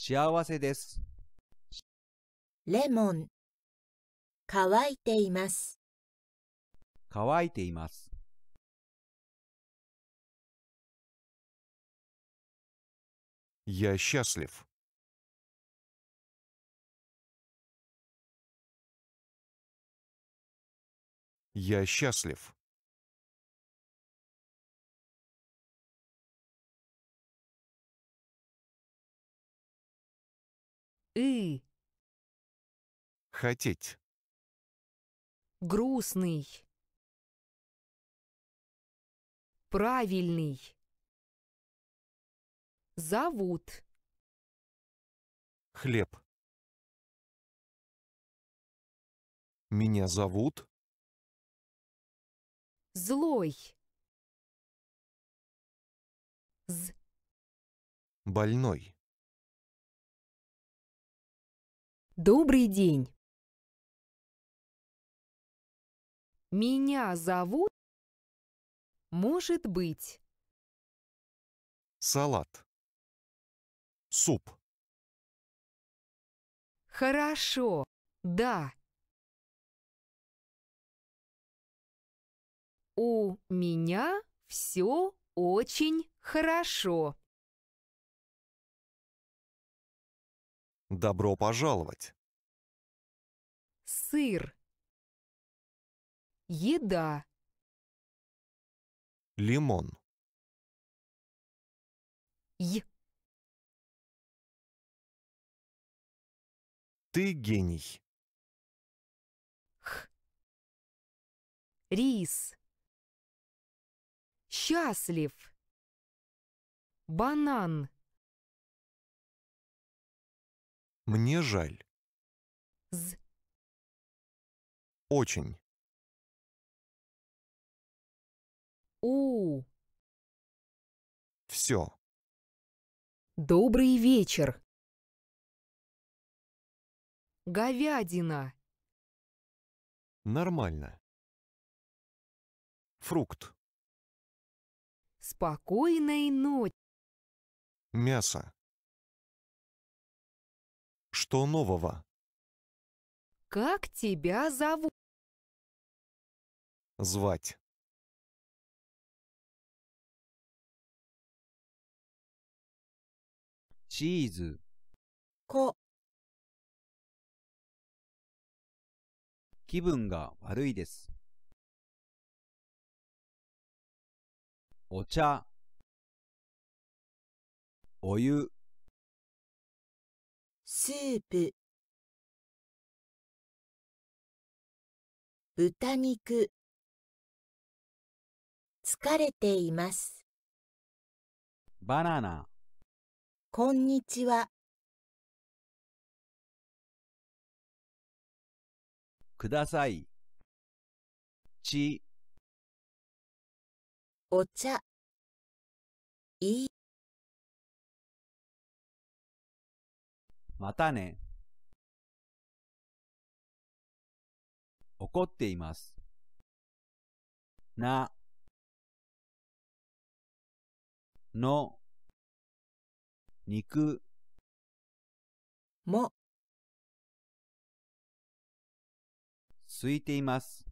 幸せです。レモン、乾いています。乾いています。Я счастлив. や я счастлив. И. Хотеть. Грустный. Правильный. Зовут. Хлеб. Меня зовут. Злой. З. Больной. Добрый день! Меня зовут... Может быть. Салат. Суп. Хорошо, да. У меня все очень хорошо. Добро пожаловать. Сыр. Еда. Лимон. Й. Ты гений. Х. Рис. Счастлив. Банан. Мне жаль. З. Очень. У. Все. Добрый вечер. Говядина. Нормально. Фрукт. Спокойной ночи. Мясо. Что нового? Как тебя зовут? Звать. Чиз. Ко. 気分が悪いです。お茶、お湯、スープ豚肉疲れていますバナナこんにちはくださいちお茶いいまたね。怒っています。な、の、肉、も、空いています。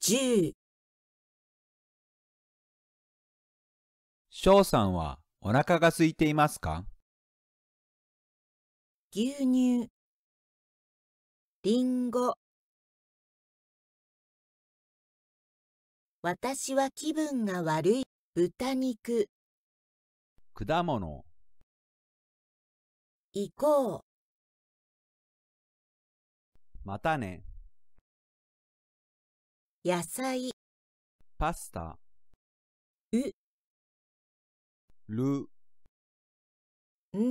十。翔さんはお腹が空いていますか牛乳りんご私は気分が悪い豚肉果物行こうまたね野菜パスタうる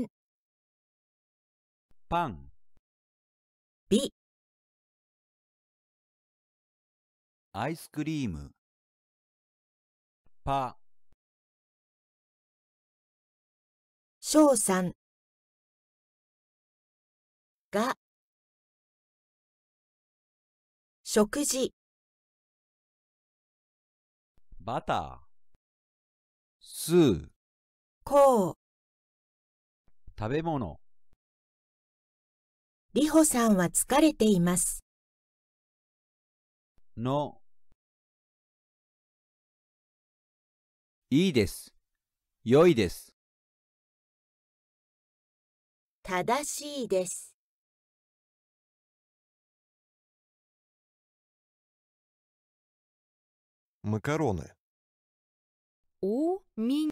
んパンビ。アイスクリームパ翔さんが食事バタースーこう食べ物リホさんは疲れています。の、いいです。良いです。正しいです。マカロネ。おみん。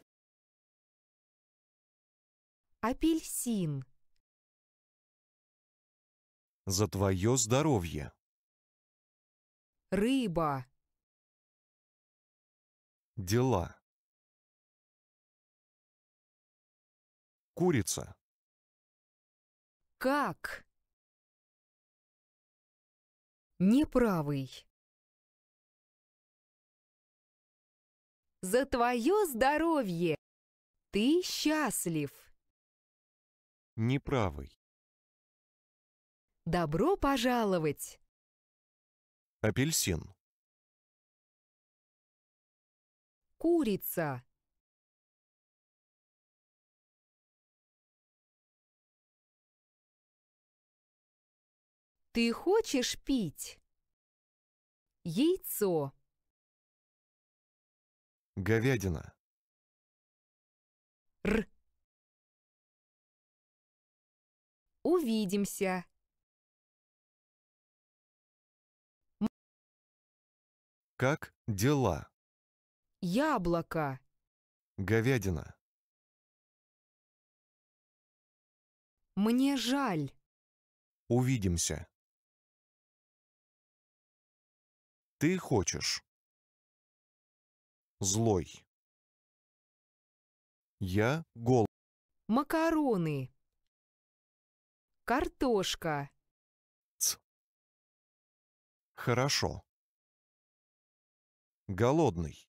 アピルシーム。за твое здоровье. Рыба. Дела. Курица. Как? Неправый. За твое здоровье! Ты счастлив! Неправый. Добро пожаловать! Апельсин. Курица. Ты хочешь пить? Яйцо. Говядина. Р. Увидимся. Как дела? Яблоко. Говядина. Мне жаль. Увидимся. Ты хочешь. Злой. Я гол. Макароны. Картошка. Ц. Хорошо голодный.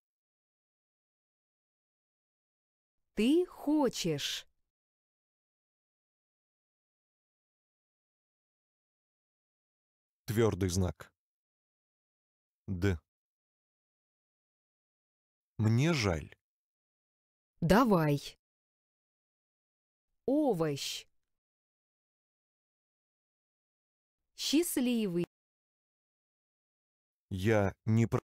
Ты хочешь. Твердый знак. Д. Мне жаль. Давай. Овощ. Счастливый. Я не про...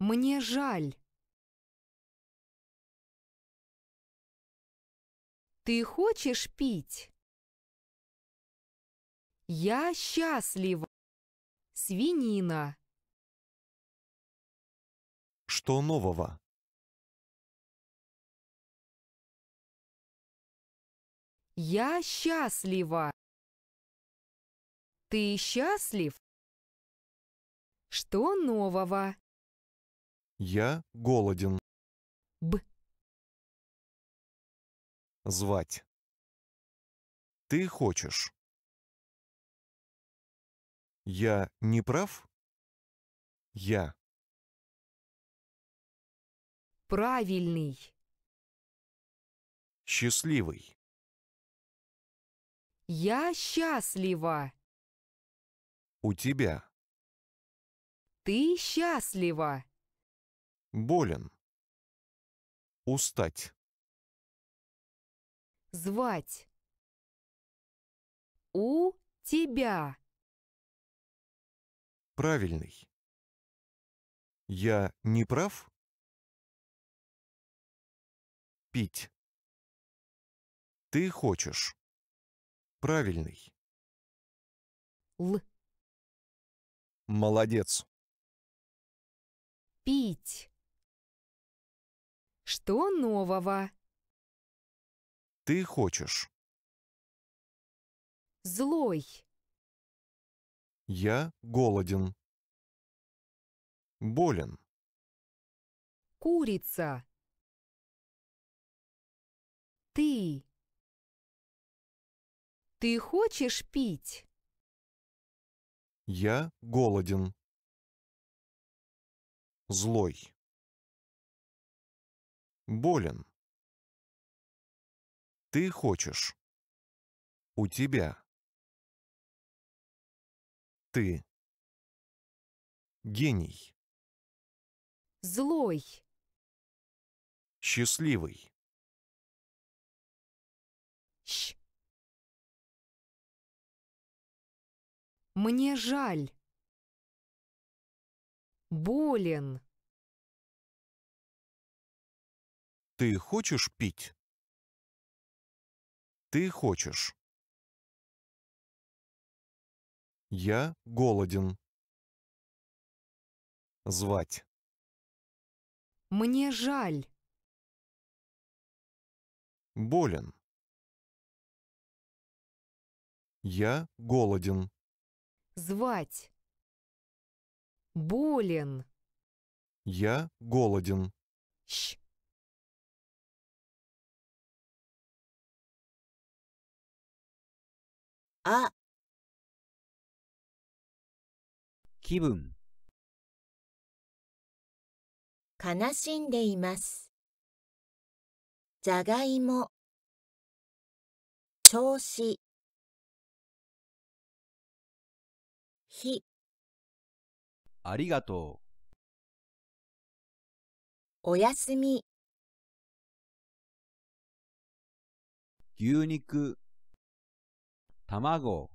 Мне жаль. Ты хочешь пить? Я счастлива. Свинина. Что нового? Я счастлива. Ты счастлив? Что нового? Я голоден. Б. Звать. Ты хочешь. Я не прав? Я. Правильный. Счастливый. Я счастлива. У тебя. Ты счастлива болен. Устать. Звать. У тебя. Правильный. Я не прав? Пить. Ты хочешь. Правильный. Л. Молодец. Пить. Что нового? Ты хочешь. Злой. Я голоден. Болен. Курица. Ты. Ты хочешь пить? Я голоден. Злой болен. Ты хочешь. У тебя. Ты. Гений. Злой. Счастливый. Щ. Мне жаль. Болен. Ты хочешь пить? Ты хочешь. Я голоден. Звать. Мне жаль. Болен. Я голоден. Звать. Болен. Я голоден. Щ. あ気分悲しんでいますじゃがいも調子ひありがとうおやすみ牛肉卵。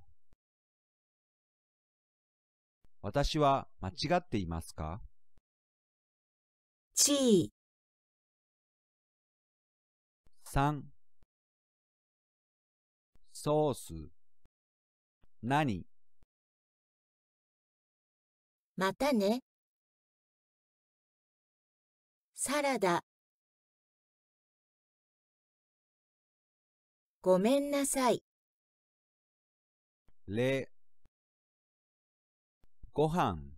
私は間違っていますかち三。ソース。何またね。サラダ。ごめんなさい。れごはん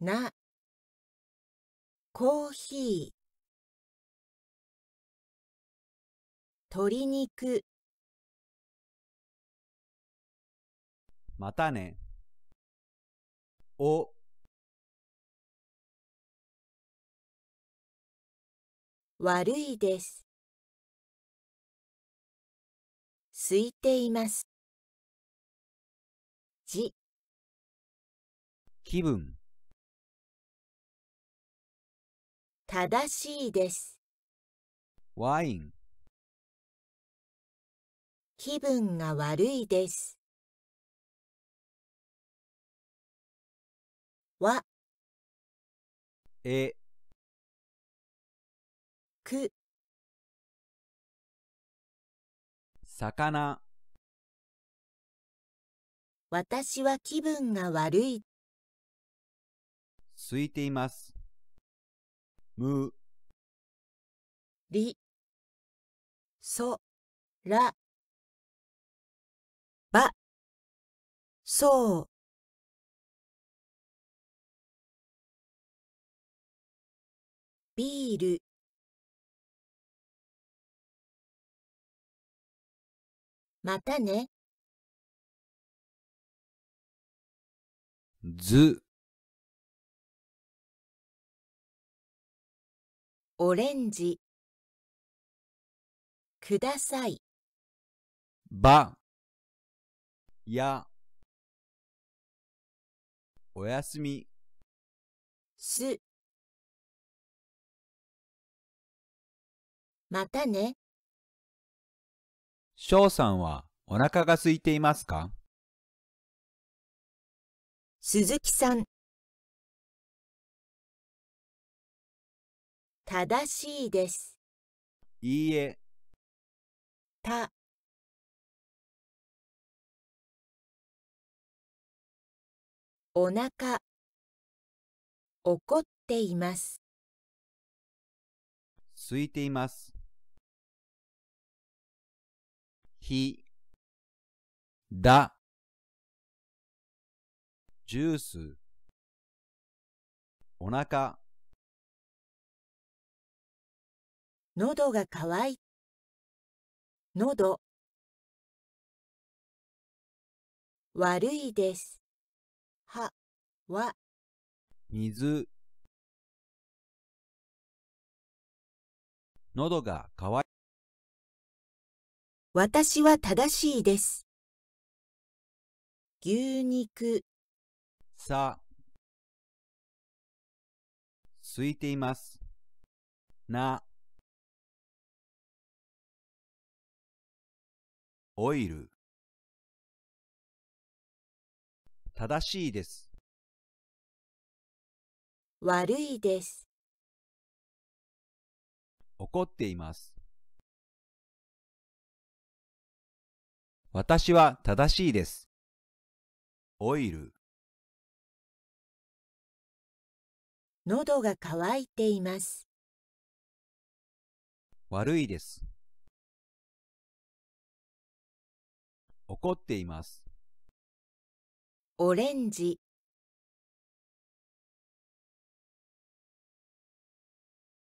なコーヒー鶏肉またねお悪いです空いています。じ気分正しいです。ワイン気分が悪いです。わえく魚私は気分が悪い。空いています。む、り、そ、ら、ば、そう。ビール、またね。ずオレンジくださいばやおやすみすまたね。翔さんはお腹が空いていますか鈴木さん正しいです。いいえ。た。お腹怒っています。すいています。だジュースお腹喉が渇い喉悪いですはは水喉が渇い私は正しいです。牛肉。さあ。空いています。な。オイル。正しいです。悪いです。怒っています。私は正しいです。オイル。喉が渇いています。悪いです。怒っています。オレンジ。